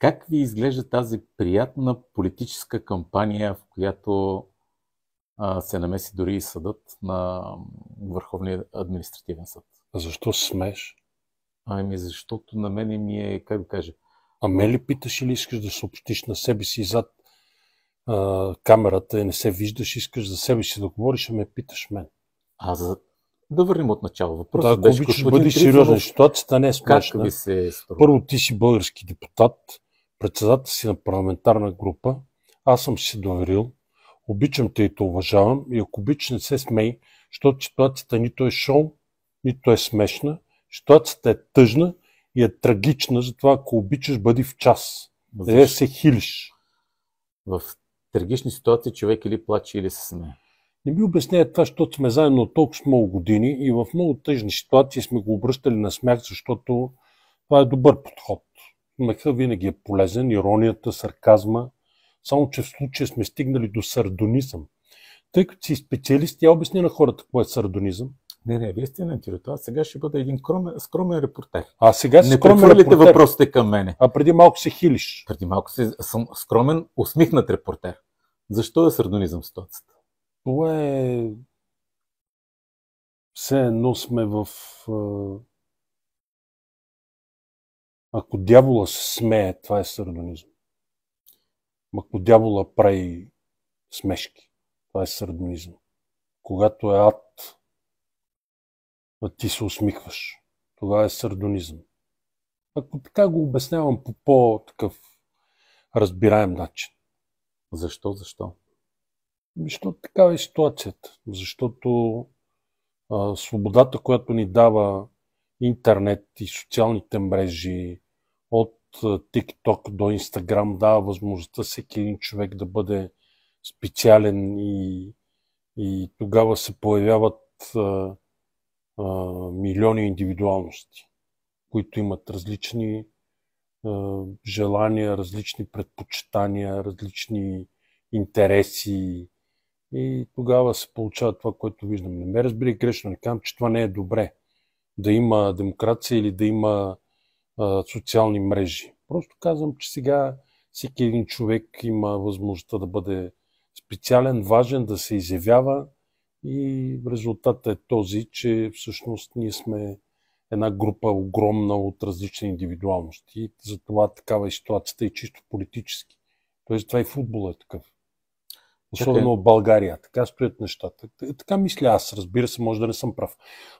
Как ви изглежда тази приятна политическа кампания, в която а, се намеси дори и съдът на Върховния административен съд? А защо смеш? Ами защото на мене ми е, как да кажа... А ме ли питаш или искаш да съобщиш на себе си зад а, камерата и не се виждаш, искаш за себе си да говориш, а ме питаш мен? А за... Да върнем от начало. Въпросът да, ако беше, обичаш, бъди сериозен. Ситуацията не е смешна. Е Първо, ти си български депутат председател си на парламентарна група, аз съм си доверил, обичам те и те уважавам и ако обичаш не се смей, защото ситуацията нито е шоу, нито е смешна, ситуацията е тъжна и е трагична, затова ако обичаш бъди в час, не се хилиш. В трагични ситуации човек или плаче, или се смее. Не ми обясняя това, защото сме заедно от толкова много години и в много тъжни ситуации сме го обръщали на смях, защото това е добър подход. Смехът винаги е полезен, иронията, сарказма, само че в случая сме стигнали до сардонизъм. Тъй като си специалист, я обясня на хората какво е сардонизъм. Не, не, вие сте на интервюто. Аз сега ще бъда един скромен, скромен репортер. А сега си не скромен репортер. въпросите към мене. А преди малко се хилиш. Преди малко си, съм скромен, усмихнат репортер. Защо е сардонизъм ситуацията? Това е... Все едно сме в ако дявола се смее, това е сардонизъм. Ако дявола прави смешки, това е сардонизъм. Когато е ад, а ти се усмихваш. Това е сардонизъм. Ако така го обяснявам по по-такъв разбираем начин. Защо? Защо? Защото такава е ситуацията. Защото а, свободата, която ни дава интернет и социалните мрежи, от TikTok до Instagram дава възможността всеки един човек да бъде специален и, и тогава се появяват а, а, милиони индивидуалности, които имат различни а, желания, различни предпочитания, различни интереси. И тогава се получава това, което виждам. Не ме разбери грешно, не казвам, че това не е добре да има демокрация или да има а, социални мрежи. Просто казвам, че сега всеки един човек има възможността да бъде специален, важен, да се изявява и резултатът е този, че всъщност ние сме една група огромна от различни индивидуалности. И затова такава е ситуацията и чисто политически. Тоест това и футбол е такъв. Особено в България. Така стоят нещата. Така мисля аз. Разбира се, може да не съм прав.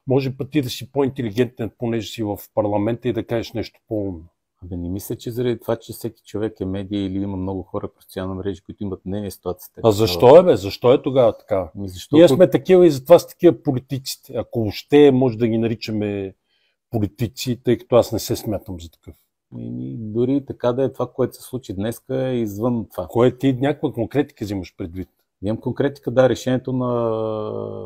Може пъти ти да си по-интелигентен, понеже си в парламента и да кажеш нещо по-умно. Абе, не мисля, че заради това, че всеки човек е медия или има много хора през социална мрежа, които имат мнение ситуацията. А защо е, бе? Защо е тогава така? Ми защо... Ние сме такива и затова са такива политиците. Ако още може да ги наричаме политици, тъй като аз не се смятам за такъв. И дори така да е това, което се случи днес, е извън това. Кое ти някаква конкретика взимаш предвид? Имам конкретика, да, решението на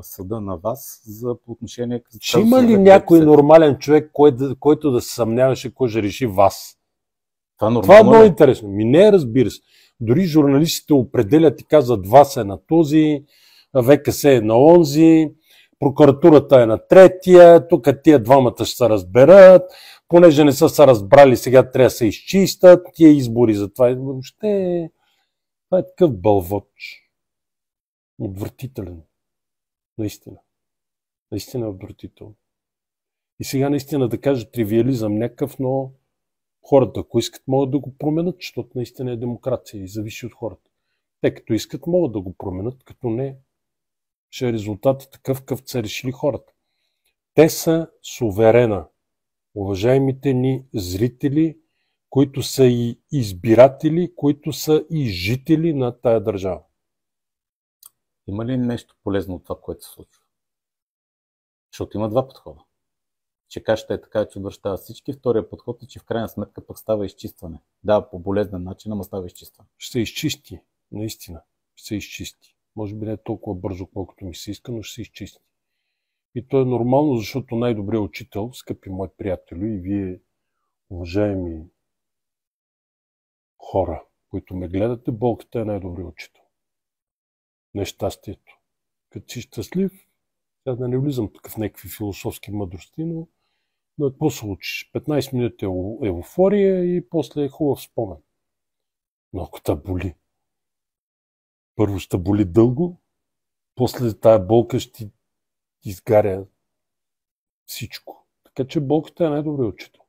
съда на вас за по отношение... Ще има ли някой се... нормален човек, кой да, който да се съмняваше, кой ще реши вас? Това, нормално... това е много е? интересно. Ми не, е, разбира се. Дори журналистите определят и казват, вас е на този, ВКС е на онзи, прокуратурата е на третия, тук тия двамата ще се разберат, понеже не са се разбрали, сега трябва да се изчистят тия избори. Затова въобще това е такъв бълвоч. Отвратителен. Наистина. Наистина е отвратително. И сега наистина да кажа тривиализъм някакъв, но хората, ако искат, могат да го променят, защото наистина е демокрация и зависи от хората. Те като искат, могат да го променят, като не, ще е резултатът такъв, какъв са решили хората. Те са суверена уважаемите ни зрители, които са и избиратели, които са и жители на тая държава. Има ли нещо полезно от това, което се случва? Защото има два подхода. Че кашата е така, че отвръщава всички. Втория подход е, че в крайна сметка пък става изчистване. Да, по болезнен начин, ама става изчистване. Ще се изчисти, наистина. Ще се изчисти. Може би не е толкова бързо, колкото ми се иска, но ще се изчисти. И то е нормално, защото най-добрият учител, скъпи мои приятели и вие, уважаеми хора, които ме гледате, болката е най-добрият учител. Нещастието. Като си щастлив, сега да не влизам тук в някакви философски мъдрости, но но е какво се учиш? 15 минути е еуфория и после е хубав спомен. Но ако та боли, първо ще боли дълго, после тая болка ще изгаря всичко. Така че болката е най-добрият учител.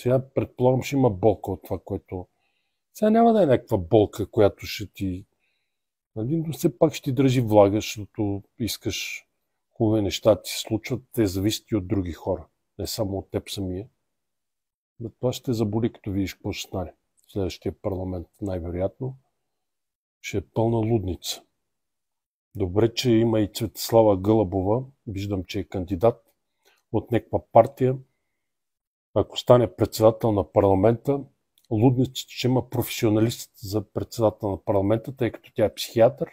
Сега предполагам, ще има болка от това, което... Сега няма да е някаква болка, която ще ти... Нали, но все пак ще ти държи влага, защото искаш хубави неща ти се случват, те зависят и от други хора. Не само от теб самия. Но това ще те заболи, като видиш какво ще стане. Следващия парламент най-вероятно ще е пълна лудница. Добре, че има и Цветослава Гълъбова, виждам, че е кандидат от някаква партия. Ако стане председател на парламента, Лудницата ще има професионалист за председател на парламента, тъй като тя е психиатър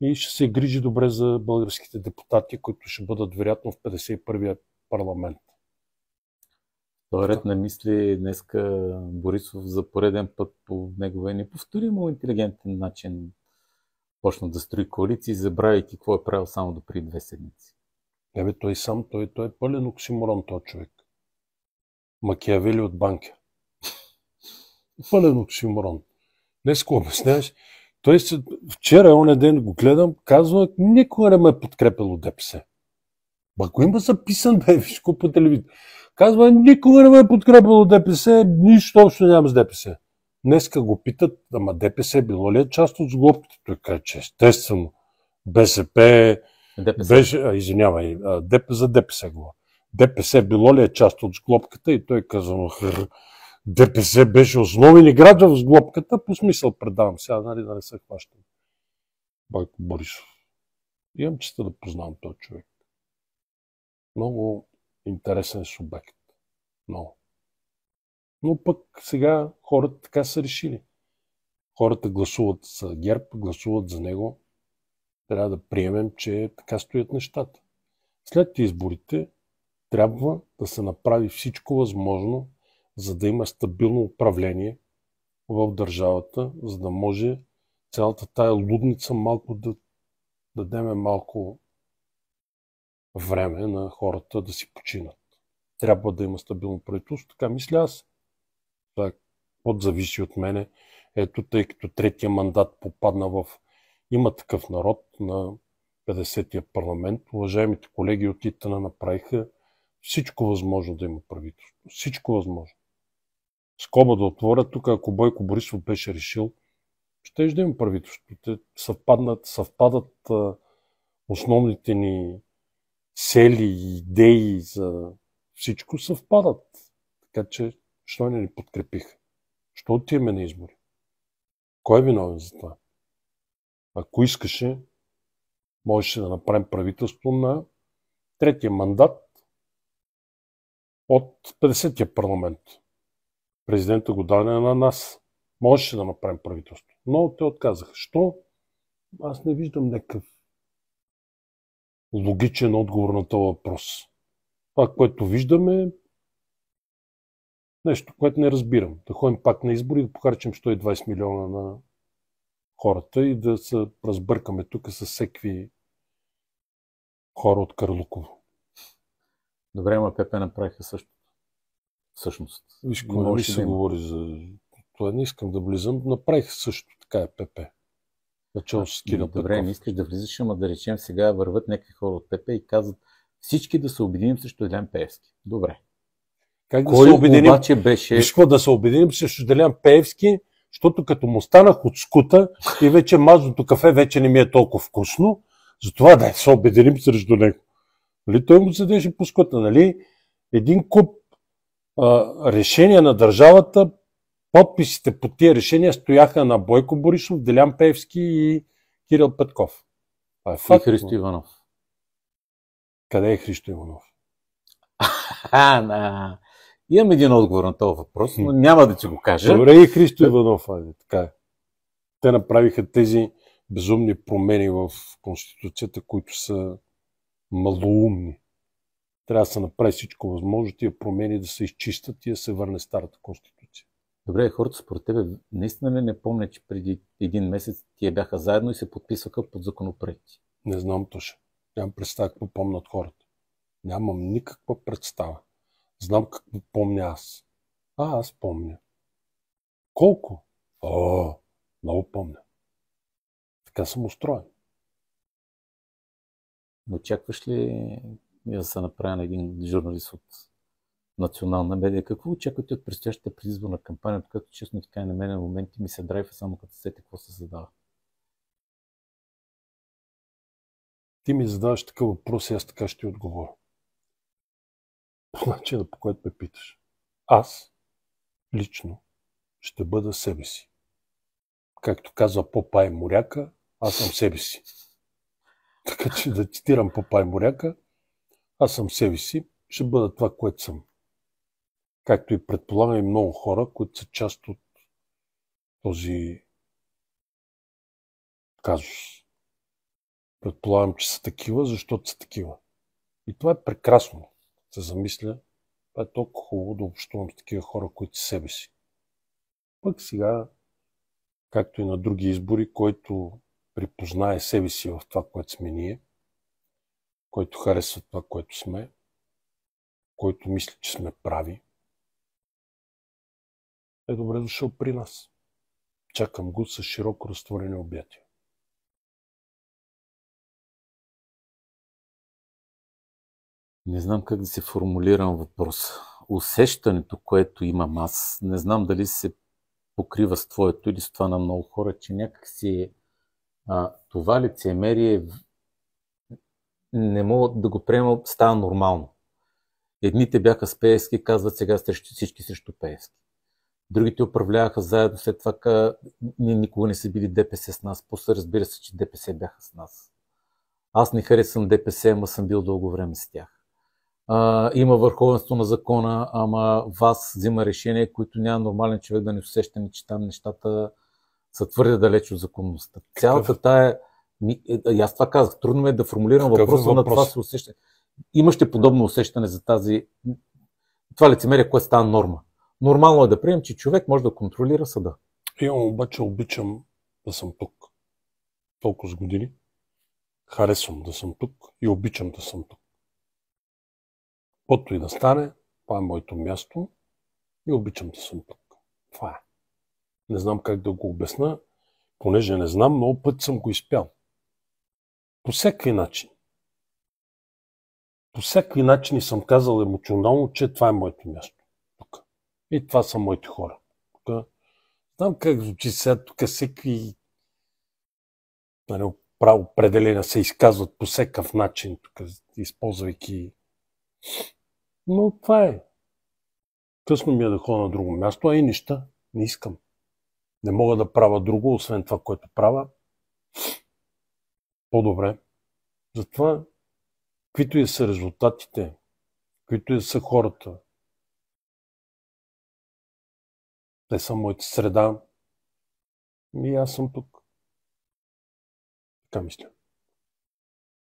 и ще се грижи добре за българските депутати, които ще бъдат вероятно в 51-я парламент. В ред на мисли днеска Борисов за пореден път по неговия неповторимо интелигентен начин почна да строи коалиции, забравяйки какво е правил само до преди две седмици. Ебе, той сам, той, той е пълен оксиморон, този човек. Макиявели от банка. Пълен оксиморон. Днес го обясняваш. Той се, вчера, оня ден го гледам, казва, никога не ме е от ДПС. ако има записан, бе, виж по телевизията. Казва, никога не ме е от ДПС, нищо общо нямам с ДПС. Днеска го питат, ама ДПС е било ли е част от сглобките? Той каже, че естествено. БСП, ДПС. Беше, а, извинявай, ДП, за ДПС било. ДПС било ли е част от сглобката? И той каза, но хр, ДПС беше основен играч в сглобката, по смисъл предавам сега, нали, да не се хващам. Бойко Борисов. Имам честа да познавам този човек. Много интересен субект. Много. Но пък сега хората така са решили. Хората гласуват за ГЕРБ, гласуват за него. Трябва да приемем, че така стоят нещата. След изборите трябва да се направи всичко възможно, за да има стабилно управление в държавата, за да може цялата тая лудница малко да дадеме малко време на хората да си починат. Трябва да има стабилно правителство, така мисля аз това е зависи от мене. Ето, тъй като третия мандат попадна в има такъв народ на 50-я парламент. Уважаемите колеги от Итана направиха всичко възможно да има правителство. Всичко възможно. Скоба да отворя тук, ако Бойко Борисов беше решил, ще ще има правителство. Те съвпаднат, съвпадат основните ни цели, и идеи за всичко съвпадат. Така че Що не ни подкрепиха? Що отиваме на избори? Кой е виновен за това? Ако искаше, можеше да направим правителство на третия мандат от 50 тия парламент. Президента го даде на нас. Можеше да направим правителство. Но те отказаха. Що? Аз не виждам някакъв логичен отговор на този въпрос. Това, което виждаме, Нещо, което не разбирам. Да ходим пак на избори, да похарчим 120 милиона на хората и да се разбъркаме тук с всеки хора от Карлуково. Добре, но ПП направиха също. Всъщност. Виж, какво се да говори за... Това не искам да влизам. Направих също така е ПП. с Кирил Добре, не искаш да влизаш, ама да речем сега върват някакви хора от ПП и казват всички да се обединим срещу Елен Пеевски. Добре. Как да Кой се обединим? Обаче беше... Вишко да се обединим срещу Делян Пеевски, защото като му станах от скута и вече мазното кафе вече не ми е толкова вкусно, затова да се обединим срещу него. Нали, той му седеше по скута, нали? Един куп а, решения на държавата, подписите по тия решения стояха на Бойко Борисов, Делян Пеевски и Кирил Петков. А е факт. И Христо Иванов. Къде е Христо Иванов? А, на... Имам един отговор на този въпрос, но няма да ти го кажа. Добре и Христо Иванов, айде, така е. Те направиха тези безумни промени в Конституцията, които са малоумни. Трябва да се направи всичко възможно, тия промени да се изчистят и да се върне старата Конституция. Добре, хората според тебе наистина ли не помня, че преди един месец тия бяха заедно и се подписваха под законопроекти? Не знам точно. Нямам представа какво помнят хората. Нямам никаква представа. Знам какво помня аз. А, аз помня. Колко? О, много помня. Така съм устроен. Очакваш ли да се направя на един журналист от национална медия? Какво очаквате от предстоящата предизборна кампания, от която честно така и на мен на моменти ми се драйва само като сете какво се задава? Ти ми задаваш такъв въпрос и аз така ще ти отговоря по начина по който ме питаш. Аз лично ще бъда себе си. Както казва Попай Моряка, аз съм себе си. Така че да цитирам Попай Моряка, аз съм себе си, ще бъда това, което съм. Както и предполагам и много хора, които са част от този казус. Предполагам, че са такива, защото са такива. И това е прекрасно се замисля, това е толкова хубаво да общувам с такива хора, които са себе си. Пък сега, както и на други избори, който припознае себе си в това, което сме ние, който харесва това, което сме, който мисли, че сме прави, е добре дошъл при нас. Чакам го с широко разтворени обятия. Не знам как да се формулирам въпрос. Усещането, което имам аз, не знам дали се покрива с твоето или с това на много хора, че някакси а, това лицемерие не мога да го приема, става нормално. Едните бяха с Пеевски, казват сега срещу всички срещу Пеевски. Другите управляваха заедно, след това ка... ние никога не са били ДПС с нас. После разбира се, че ДПС бяха с нас. Аз не харесвам ДПС, ама съм бил дълго време с тях а, има върховенство на закона, ама вас взима решение, които няма нормален човек да не усеща, че там нещата са твърде далеч от законността. Цялата тая... И е, е, аз това казах. Трудно ми е да формулирам е въпроса, въпрос? на това се усеща. Имащи подобно усещане за тази... Това лицемерие, което става норма. Нормално е да приемем, че човек може да контролира съда. Имам обаче обичам да съм тук. Толкова с години. Харесвам да съм тук и обичам да съм тук. Каквото и да стане, това е моето място и обичам да съм тук. Това е. Не знам как да го обясна, понеже не знам, много път съм го изпял. По всеки начин. По всеки начин съм казал емоционално, че това е моето място. Тук. И това са моите хора. Тук. Знам как звучи сега, тук всеки нали, право определение се изказват по всекъв начин, тук, използвайки но това е. Късно ми е да ходя на друго място, а и неща. Не искам. Не мога да правя друго, освен това, което правя. По-добре. Затова, каквито и са резултатите, каквито и са хората, те са моите среда и аз съм тук. Така мисля.